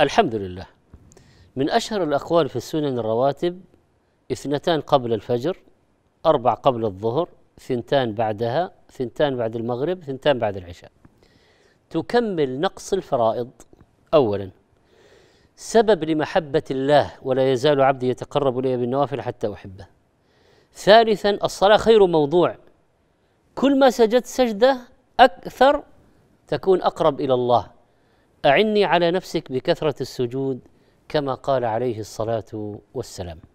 الحمد لله من أشهر الأقوال في السنن الرواتب اثنتان قبل الفجر أربع قبل الظهر ثنتان بعدها ثنتان بعد المغرب ثنتان بعد العشاء تكمل نقص الفرائض أولا سبب لمحبة الله ولا يزال عبدي يتقرب إلي بالنوافل حتى أحبه ثالثا الصلاة خير موضوع كل ما سجدت سجدة أكثر تكون أقرب إلى الله أعني على نفسك بكثرة السجود كما قال عليه الصلاة والسلام